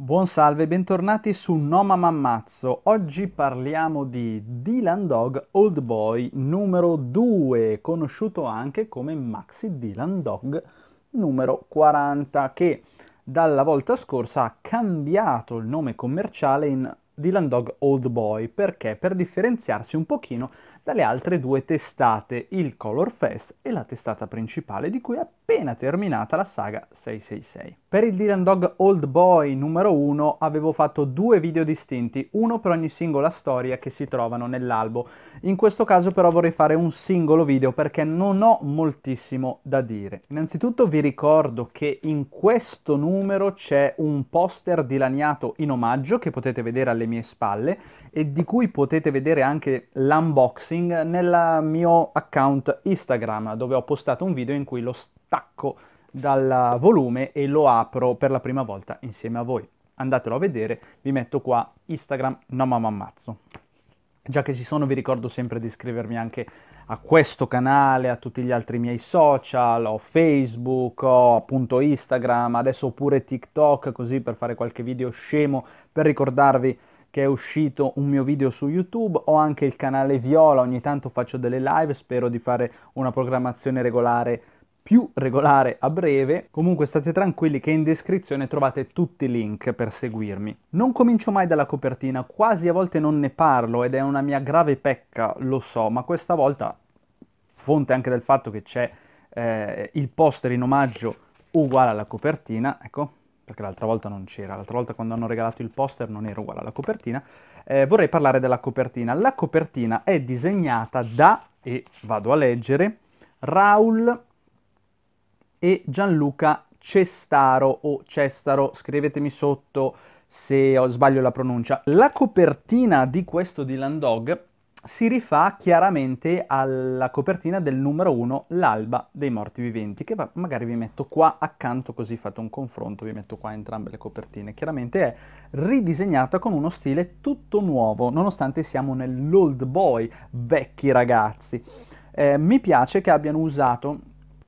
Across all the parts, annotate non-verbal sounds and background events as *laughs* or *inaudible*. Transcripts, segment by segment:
Buon salve, bentornati su Noma Mammazzo. Oggi parliamo di Dylan Dog Old Boy numero 2, conosciuto anche come Maxi Dylan Dog numero 40, che dalla volta scorsa ha cambiato il nome commerciale in Dylan Dog Old Boy perché per differenziarsi un pochino dalle altre due testate, il Color Fest e la testata principale di cui è appena terminata la saga 666. Per il Dylan Dog Old Boy numero 1 avevo fatto due video distinti, uno per ogni singola storia che si trovano nell'albo. In questo caso però vorrei fare un singolo video perché non ho moltissimo da dire. Innanzitutto vi ricordo che in questo numero c'è un poster dilaniato in omaggio che potete vedere alle mie spalle e di cui potete vedere anche l'unboxing nel mio account Instagram dove ho postato un video in cui lo stacco dal volume e lo apro per la prima volta insieme a voi. Andatelo a vedere, vi metto qua Instagram no mamma ammazzo. Già che ci sono vi ricordo sempre di iscrivermi anche a questo canale, a tutti gli altri miei social, ho Facebook, ho appunto Instagram, adesso pure TikTok, così per fare qualche video scemo per ricordarvi che è uscito un mio video su YouTube, ho anche il canale Viola, ogni tanto faccio delle live, spero di fare una programmazione regolare più regolare a breve. Comunque state tranquilli che in descrizione trovate tutti i link per seguirmi. Non comincio mai dalla copertina, quasi a volte non ne parlo ed è una mia grave pecca, lo so, ma questa volta, fonte anche del fatto che c'è eh, il poster in omaggio uguale alla copertina, ecco, perché l'altra volta non c'era, l'altra volta quando hanno regalato il poster non era uguale alla copertina, eh, vorrei parlare della copertina. La copertina è disegnata da, e vado a leggere, Raul e Gianluca Cestaro o Cestaro, scrivetemi sotto se sbaglio la pronuncia. La copertina di questo Dylan Dog si rifà chiaramente alla copertina del numero 1, l'alba dei morti viventi, che magari vi metto qua accanto così fate un confronto, vi metto qua entrambe le copertine. Chiaramente è ridisegnata con uno stile tutto nuovo, nonostante siamo nell'old boy, vecchi ragazzi. Eh, mi piace che abbiano usato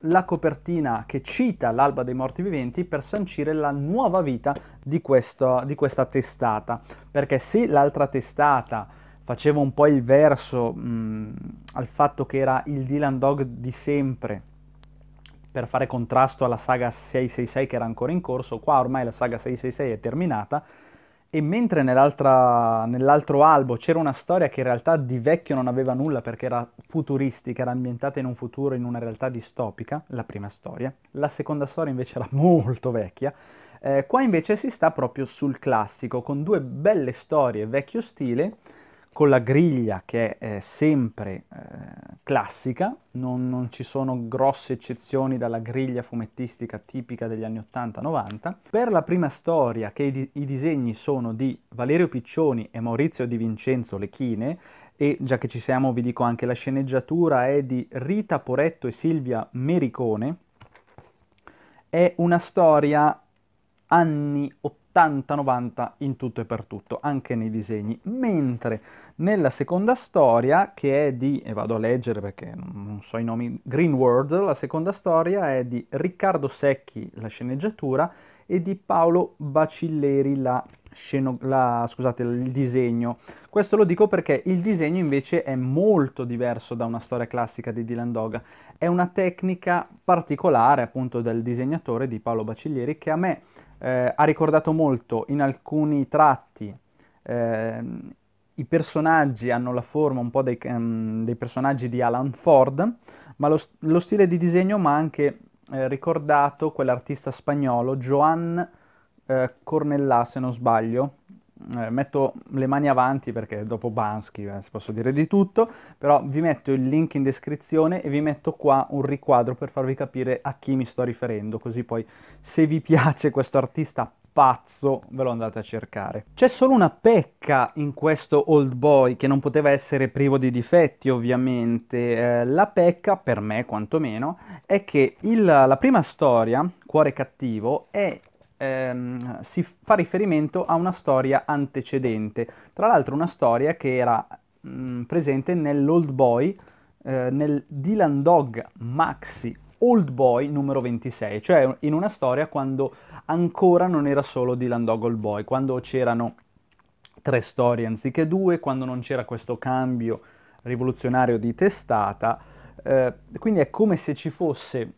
la copertina che cita l'alba dei morti viventi per sancire la nuova vita di, questo, di questa testata, perché se l'altra testata faceva un po' il verso mh, al fatto che era il Dylan Dog di sempre per fare contrasto alla saga 666 che era ancora in corso, qua ormai la saga 666 è terminata e mentre nell'altro albo c'era una storia che in realtà di vecchio non aveva nulla perché era futuristica, era ambientata in un futuro, in una realtà distopica, la prima storia, la seconda storia invece era *laughs* molto vecchia, eh, qua invece si sta proprio sul classico, con due belle storie vecchio stile, con la griglia che è eh, sempre eh, classica, non, non, ci sono grosse eccezioni dalla griglia fumettistica tipica degli anni 80-90. Per la prima storia, che i, i, disegni sono di Valerio Piccioni e Maurizio Di Vincenzo Lechine, e già che ci siamo vi dico anche la sceneggiatura è di Rita Poretto e Silvia Mericone, è una storia anni 80 80-90 in tutto e per tutto, anche nei disegni, mentre nella seconda storia, che è di, e vado a leggere perché non so i nomi, Green World, la seconda storia è di Riccardo Secchi, la sceneggiatura, e di Paolo Bacilleri, la Sceno, la, scusate, il disegno. Questo lo dico perché il disegno invece è molto diverso da una storia classica di Dylan Dog. È una tecnica particolare appunto del disegnatore di Paolo Bacillieri che a me eh, ha ricordato molto in alcuni tratti, eh, i personaggi hanno la forma un po' dei, um, dei personaggi di Alan Ford, ma lo, lo stile di disegno mi ha anche eh, ricordato quell'artista spagnolo Joan eh, Cornellà, se non sbaglio, eh, metto le mani avanti perché dopo Bansky eh, posso dire di tutto, però vi metto il link in descrizione e vi metto qua un riquadro per farvi capire a chi mi sto riferendo, così poi se vi piace questo artista pazzo ve lo andate a cercare. C'è solo una pecca in questo Old Boy che non poteva essere privo di difetti ovviamente, eh, la pecca per me quantomeno è che il, la prima storia, Cuore Cattivo, è ehm, si fa riferimento a una storia antecedente, tra l'altro una storia che era mh, mm, presente nell'Old Boy, eh, nel Dylan Dog Maxi Old Boy numero 26, cioè in una storia quando ancora non era solo Dylan Dog Old Boy, quando c'erano tre storie anziché due, quando non c'era questo cambio rivoluzionario di testata. Eh, quindi è come se ci fosse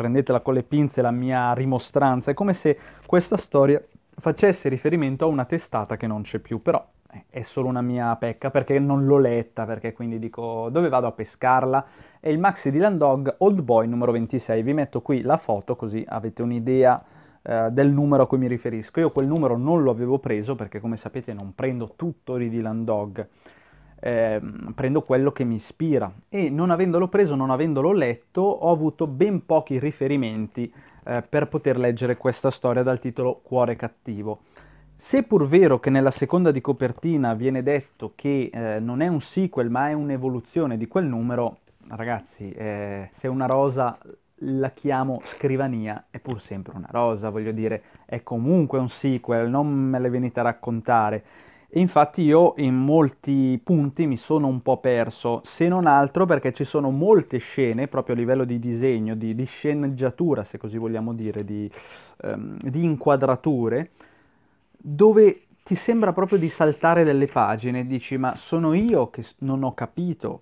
prendetela con le pinze la mia rimostranza, è come se questa storia facesse riferimento a una testata che non c'è più, però eh, è solo una mia pecca perché non l'ho letta, perché quindi dico dove vado a pescarla? È il maxi di Landog Old Boy numero 26, vi metto qui la foto così avete un'idea eh, del numero a cui mi riferisco. Io quel numero non lo avevo preso perché come sapete non prendo tutto di Dylan Dog eh, prendo quello che mi ispira e non avendolo preso, non avendolo letto, ho avuto ben pochi riferimenti eh, per poter leggere questa storia dal titolo Cuore cattivo. Se pur vero che nella seconda di copertina viene detto che eh, non è un sequel ma è un'evoluzione di quel numero, ragazzi, eh, se una rosa la chiamo scrivania è pur sempre una rosa, voglio dire, è comunque un sequel, non me le venite a raccontare. E infatti io in molti punti mi sono un po' perso, se non altro perché ci sono molte scene, proprio a livello di disegno, di, di sceneggiatura, se così vogliamo dire, di, um, di inquadrature, dove ti sembra proprio di saltare delle pagine, dici ma sono io che non ho capito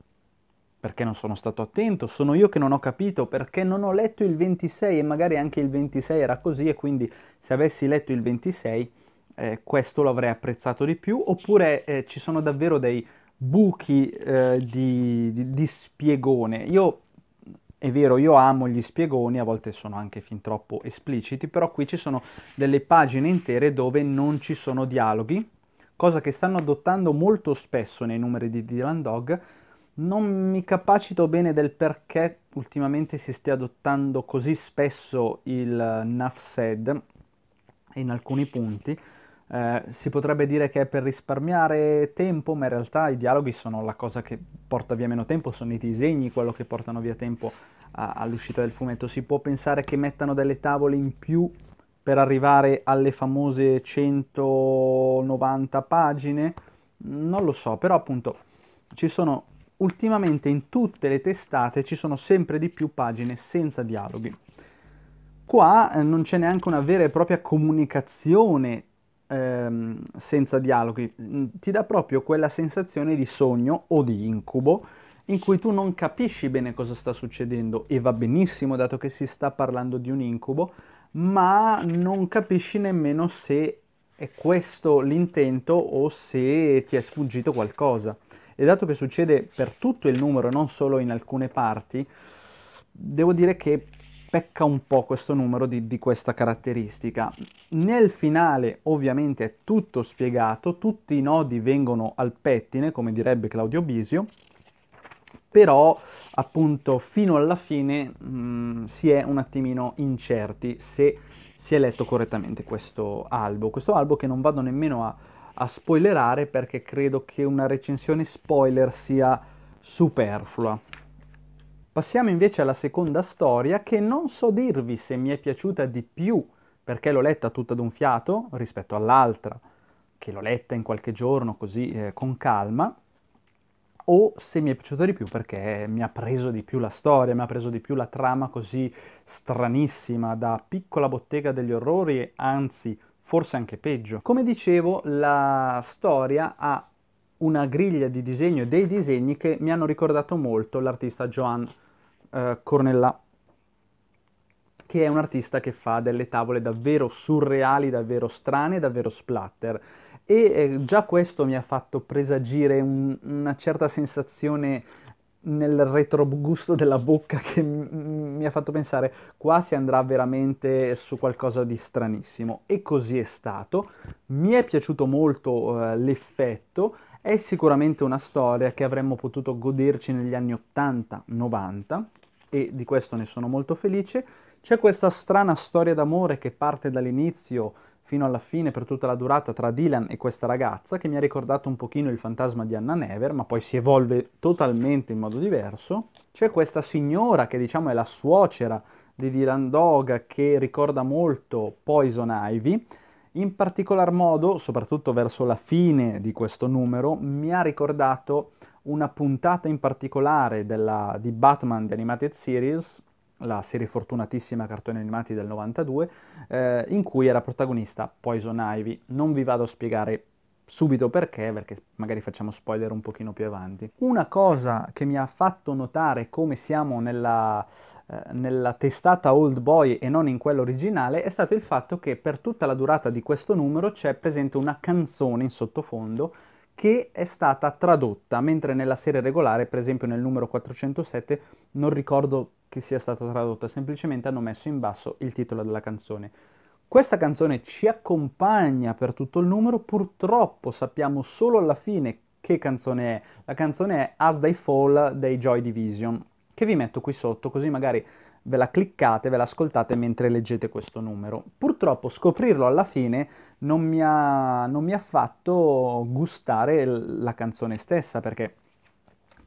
perché non sono stato attento, sono io che non ho capito perché non ho letto il 26 e magari anche il 26 era così e quindi se avessi letto il 26 eh, questo lo avrei apprezzato di più, oppure eh, ci sono davvero dei buchi eh, di, di, di, spiegone. Io, è vero, io amo gli spiegoni, a volte sono anche fin troppo espliciti, però qui ci sono delle pagine intere dove non ci sono dialoghi, cosa che stanno adottando molto spesso nei numeri di Dylan Dog. Non mi capacito bene del perché ultimamente si stia adottando così spesso il eh, NAFSED in alcuni punti, eh, si potrebbe dire che è per risparmiare tempo, ma in realtà i dialoghi sono la cosa che porta via meno tempo, sono i disegni quello che portano via tempo a, all'uscita del fumetto. Si può pensare che mettano delle tavole in più per arrivare alle famose 190 pagine? Non lo so, però appunto ci sono ultimamente in tutte le testate ci sono sempre di più pagine senza dialoghi. Qua eh, non c'è neanche una vera e propria comunicazione ehm, senza dialoghi, mm, ti dà proprio quella sensazione di sogno o di incubo in cui tu non capisci bene cosa sta succedendo e va benissimo dato che si sta parlando di un incubo, ma non capisci nemmeno se è questo l'intento o se ti è sfuggito qualcosa. E dato che succede per tutto il numero, non solo in alcune parti, devo dire che pecca un po' questo numero di, di, questa caratteristica. Nel finale ovviamente è tutto spiegato, tutti i nodi vengono al pettine, come direbbe Claudio Bisio, però appunto fino alla fine mh, mm, si è un attimino incerti se si è letto correttamente questo albo. Questo albo che non vado nemmeno a, a spoilerare perché credo che una recensione spoiler sia superflua. Passiamo invece alla seconda storia che non so dirvi se mi è piaciuta di più perché l'ho letta tutta d'un fiato rispetto all'altra che l'ho letta in qualche giorno così eh, con calma o se mi è piaciuta di più perché mi ha preso di più la storia, mi ha preso di più la trama così stranissima da piccola bottega degli orrori e anzi forse anche peggio. Come dicevo la storia ha una griglia di disegno e dei disegni che mi hanno ricordato molto l'artista Joan eh, Cornellà, che è un artista che fa delle tavole davvero surreali, davvero strane, davvero splatter. E eh, già questo mi ha fatto presagire un, una certa sensazione nel retrogusto della bocca *laughs* che mi ha fatto pensare qua si andrà veramente su qualcosa di stranissimo e così è stato mi è piaciuto molto eh, l'effetto è sicuramente una storia che avremmo potuto goderci negli anni 80-90 e di questo ne sono molto felice. C'è questa strana storia d'amore che parte dall'inizio fino alla fine per tutta la durata tra Dylan e questa ragazza che mi ha ricordato un pochino il fantasma di Anna Never, ma poi si evolve totalmente in modo diverso. C'è questa signora che diciamo è la suocera di Dylan Doga che ricorda molto Poison Ivy in particolar modo, soprattutto verso la fine di questo numero, mi ha ricordato una puntata in particolare della, di Batman The Animated Series, la serie fortunatissima cartoni animati del 92, eh, in cui era protagonista Poison Ivy. Non vi vado a spiegare subito perché, perché magari facciamo spoiler un pochino più avanti. Una cosa che mi ha fatto notare come siamo nella, eh, nella testata Old Boy e non in quella originale è stato il fatto che per tutta la durata di questo numero c'è presente una canzone in sottofondo che è stata tradotta, mentre nella serie regolare, per esempio nel numero 407, non ricordo che sia stata tradotta, semplicemente hanno messo in basso il titolo della canzone. Questa canzone ci accompagna per tutto il numero, purtroppo sappiamo solo alla fine che canzone è. La canzone è As They Fall dei Joy Division, che vi metto qui sotto così magari ve la cliccate, ve la ascoltate mentre leggete questo numero. Purtroppo scoprirlo alla fine non mi ha, non mi ha fatto gustare la canzone stessa perché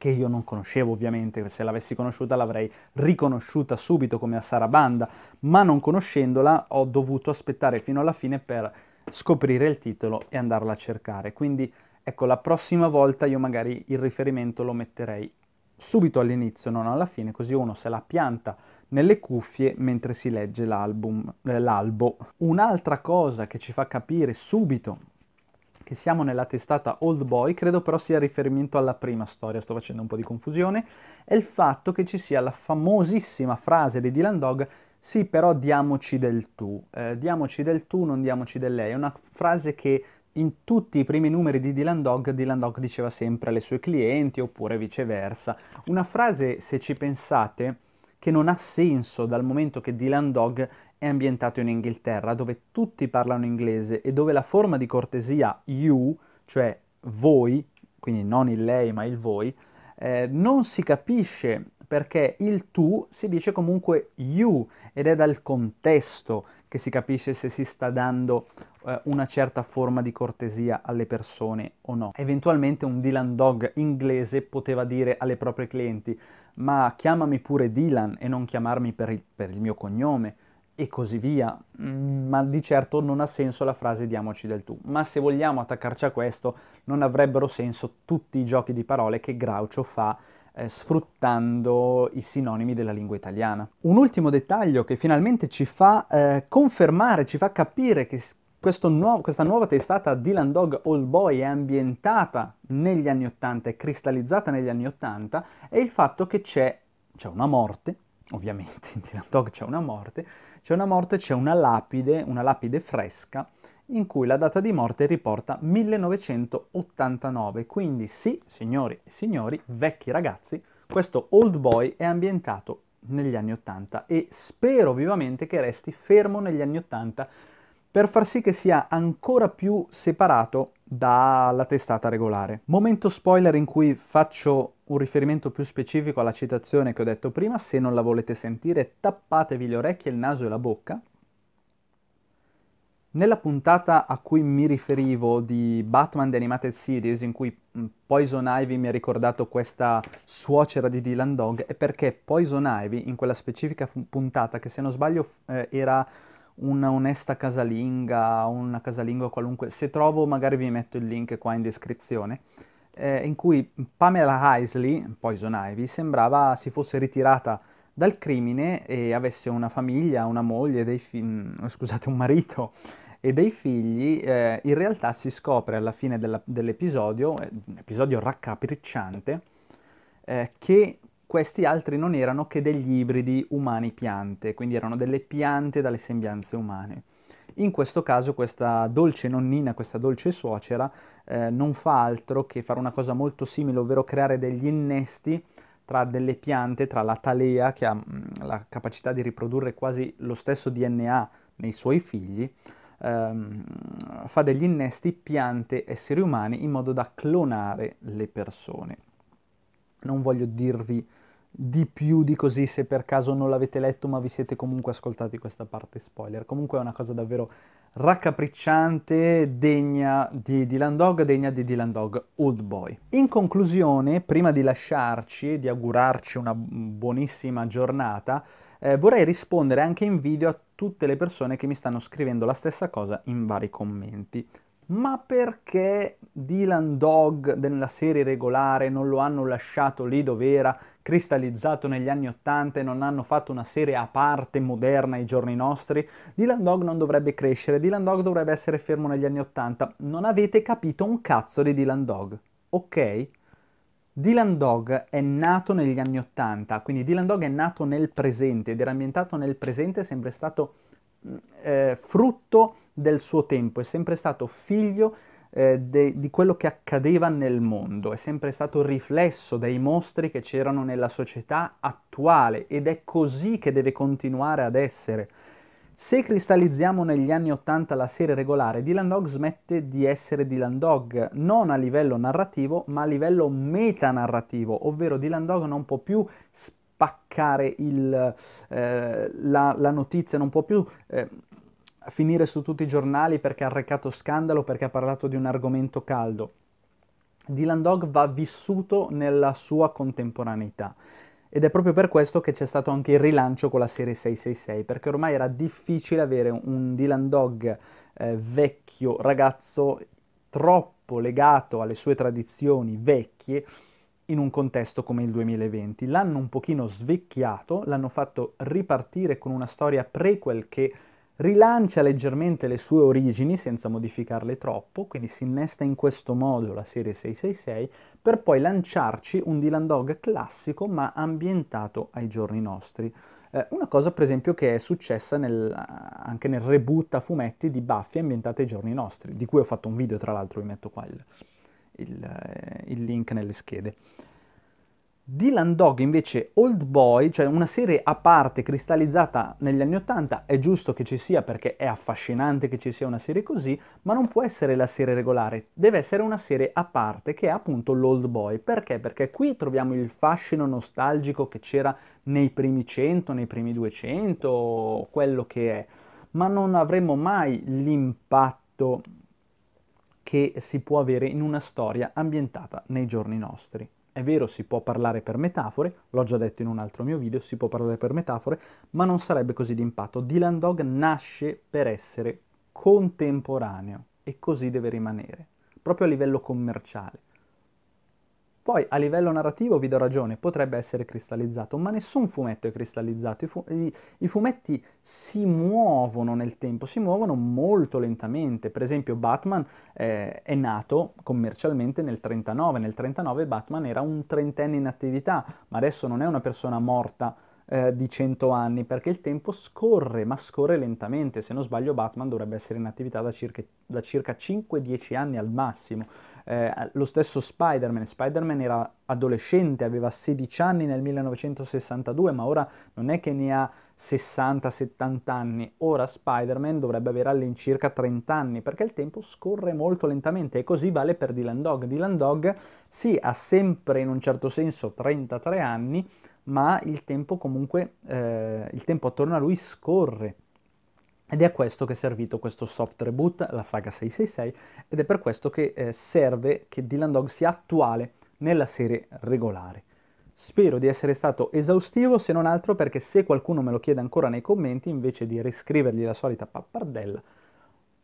che io non conoscevo ovviamente, se l'avessi conosciuta l'avrei riconosciuta subito come a Banda, ma non conoscendola ho dovuto aspettare fino alla fine per scoprire il titolo e andarla a cercare. Quindi ecco, la prossima volta io magari il riferimento lo metterei subito all'inizio, non alla fine, così uno se la pianta nelle cuffie mentre si legge l'album, eh, l'albo. Un'altra cosa che ci fa capire subito che siamo nella testata Old Boy, credo però sia riferimento alla prima storia, sto facendo un po' di confusione, è il fatto che ci sia la famosissima frase di Dylan Dog sì, però diamoci del tu, eh, diamoci del tu, non diamoci del lei. È una frase che in tutti i primi numeri di Dylan Dog, Dylan Dog diceva sempre alle sue clienti oppure viceversa. Una frase, se ci pensate, che non ha senso dal momento che Dylan Dog è ambientato in Inghilterra, dove tutti parlano inglese e dove la forma di cortesia you, cioè voi, quindi non il lei ma il voi, eh, non si capisce perché il tu si dice comunque you ed è dal contesto che si capisce se si sta dando eh, una certa forma di cortesia alle persone o no. Eventualmente un Dylan Dog inglese poteva dire alle proprie clienti ma chiamami pure Dylan e non chiamarmi per il, per il mio cognome e così via, mm, ma di certo non ha senso la frase diamoci del tu. Ma se vogliamo attaccarci a questo, non avrebbero senso tutti i giochi di parole che Groucho fa eh, sfruttando i sinonimi della lingua italiana. Un ultimo dettaglio che finalmente ci fa eh, confermare, ci fa capire che nuovo, questa nuova testata Dylan Dog Old Boy è ambientata negli anni Ottanta, è cristallizzata negli anni Ottanta, è il fatto che c'è, c'è una morte, ovviamente in *laughs* Dylan Dog c'è una morte, c'è una morte, c'è una lapide, una lapide fresca, in cui la data di morte riporta 1989. Quindi sì, signori e signori, vecchi ragazzi, questo Old Boy è ambientato negli anni 80 e spero vivamente che resti fermo negli anni 80 per far sì che sia ancora più separato dalla testata regolare. Momento spoiler in cui faccio un riferimento più specifico alla citazione che ho detto prima, se non la volete sentire tappatevi le orecchie, il naso e la bocca. Nella puntata a cui mi riferivo di Batman The Animated Series, in cui mm, Poison Ivy mi ha ricordato questa suocera di Dylan Dog, è perché Poison Ivy, in quella specifica puntata, che se non sbaglio eh, era una onesta casalinga, una casalinga qualunque, se trovo magari vi metto il link qua in descrizione, eh, in cui Pamela Isley, Poison Ivy, sembrava si fosse ritirata dal crimine e avesse una famiglia, una moglie, dei fi- mm, scusate, un marito e dei figli, eh, in realtà si scopre alla fine della, dell'episodio, eh, un episodio raccapricciante, eh, che questi altri non erano che degli ibridi umani piante, quindi erano delle piante dalle sembianze umane. In questo caso questa dolce nonnina, questa dolce suocera, eh, non fa altro che fare una cosa molto simile, ovvero creare degli innesti tra delle piante, tra la talea, che ha mm, la capacità di riprodurre quasi lo stesso DNA nei suoi figli, ehm, fa degli innesti piante esseri umani in modo da clonare le persone. Non voglio dirvi di più di così se per caso non l'avete letto ma vi siete comunque ascoltati questa parte spoiler. Comunque è una cosa davvero raccapricciante, degna di Dylan Dog, degna di Dylan Dog Old Boy. In conclusione, prima di lasciarci e di augurarci una buonissima giornata, eh, vorrei rispondere anche in video a tutte le persone che mi stanno scrivendo la stessa cosa in vari commenti. Ma perché Dylan Dog nella serie regolare non lo hanno lasciato lì dove era? cristallizzato negli anni Ottanta e non hanno fatto una serie a parte moderna ai giorni nostri, Dylan Dog non dovrebbe crescere, Dylan Dog dovrebbe essere fermo negli anni Ottanta. Non avete capito un cazzo di Dylan Dog, ok? Dylan Dog è nato negli anni Ottanta, quindi Dylan Dog è nato nel presente ed era ambientato nel presente, è sempre stato mm, eh, frutto del suo tempo, è sempre stato figlio eh, de, di quello che accadeva nel mondo, è sempre stato riflesso dei mostri che c'erano nella società attuale ed è così che deve continuare ad essere. Se cristallizziamo negli anni 80 la serie regolare, Dylan Dog smette di essere Dylan Dog, non a livello narrativo, ma a livello metanarrativo, ovvero Dylan Dog non può più spaccare il, eh, la, la, notizia, non può più eh, finire su tutti i giornali perché ha recato scandalo, perché ha parlato di un argomento caldo. Dylan Dog va vissuto nella sua contemporaneità. Ed è proprio per questo che c'è stato anche il rilancio con la serie 666, perché ormai era difficile avere un Dylan Dog eh, vecchio ragazzo troppo legato alle sue tradizioni vecchie in un contesto come il 2020. L'hanno un pochino svecchiato, l'hanno fatto ripartire con una storia prequel che rilancia leggermente le sue origini senza modificarle troppo, quindi si innesta in questo modo la serie 666 per poi lanciarci un Dylan Dog classico ma ambientato ai giorni nostri. Eh, una cosa per esempio che è successa nel, anche nel reboot a fumetti di Buffy ambientato ai giorni nostri, di cui ho fatto un video tra l'altro, vi metto qua il, il, eh, il link nelle schede. Dylan Dog invece Old Boy, cioè una serie a parte cristallizzata negli anni Ottanta, è giusto che ci sia perché è affascinante che ci sia una serie così, ma non può essere la serie regolare, deve essere una serie a parte che è appunto l'Old Boy. Perché? Perché qui troviamo il fascino nostalgico che c'era nei primi 100, nei primi 200, quello che è, ma non avremo mai l'impatto che si può avere in una storia ambientata nei giorni nostri. È vero, si può parlare per metafore, l'ho già detto in un altro mio video, si può parlare per metafore, ma non sarebbe così d'impatto. Dylan Dog nasce per essere contemporaneo e così deve rimanere, proprio a livello commerciale. Poi a livello narrativo vi do ragione, potrebbe essere cristallizzato, ma nessun fumetto è cristallizzato. I, fu- i, I, fumetti si muovono nel tempo, si muovono molto lentamente. Per esempio Batman eh, è nato commercialmente nel 39, nel 39 Batman era un trentenne in attività, ma adesso non è una persona morta eh, di 100 anni perché il tempo scorre ma scorre lentamente se non sbaglio Batman dovrebbe essere in attività da circa, da circa 5-10 anni al massimo eh, lo stesso Spider-Man, Spider-Man era adolescente, aveva 16 anni nel 1962, ma ora non è che ne ha 60-70 anni, ora Spider-Man dovrebbe avere all'incirca 30 anni, perché il tempo scorre molto lentamente e così vale per Dylan Dog. Dylan Dog sì, ha sempre in un certo senso 33 anni, ma il tempo comunque, eh, il tempo attorno a lui scorre. Ed è a questo che è servito questo soft reboot, la saga 666, ed è per questo che eh, serve che Dylan Dog sia attuale nella serie regolare. Spero di essere stato esaustivo, se non altro perché se qualcuno me lo chiede ancora nei commenti, invece di riscrivergli la solita pappardella,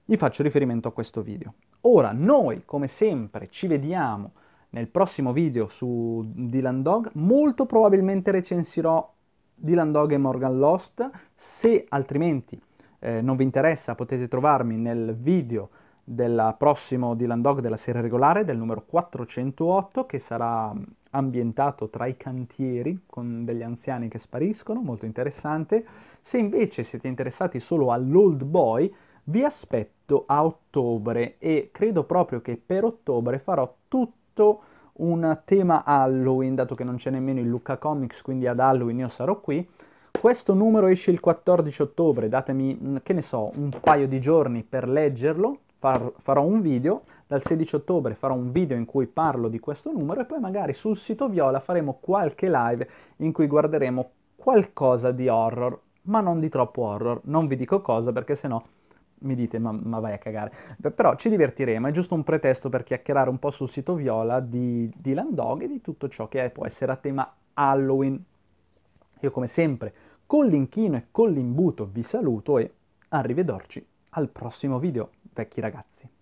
gli faccio riferimento a questo video. Ora, noi, come sempre, ci vediamo nel prossimo video su Dylan Dog. Molto probabilmente recensirò Dylan Dog e Morgan Lost, se altrimenti eh, non vi interessa potete trovarmi nel video del prossimo Dylan Dog della serie regolare, del numero 408, che sarà mm, ambientato tra i cantieri con degli anziani che spariscono, molto interessante. Se invece siete interessati solo all'Old Boy, vi aspetto a ottobre e credo proprio che per ottobre farò tutto un tema Halloween, dato che non c'è nemmeno il Lucca Comics, quindi ad Halloween io sarò qui questo numero esce il 14 ottobre, datemi, mm, che ne so, un paio di giorni per leggerlo, far, farò un video, dal 16 ottobre farò un video in cui parlo di questo numero e poi magari sul sito Viola faremo qualche live in cui guarderemo qualcosa di horror, ma non di troppo horror, non vi dico cosa perché sennò mi dite ma, ma, vai a cagare. Però ci divertiremo, è giusto un pretesto per chiacchierare un po' sul sito Viola di, di Landog e di tutto ciò che è, può essere a tema Halloween. Io come sempre con l'inchino e con l'imbuto vi saluto e arrivederci al prossimo video, vecchi ragazzi.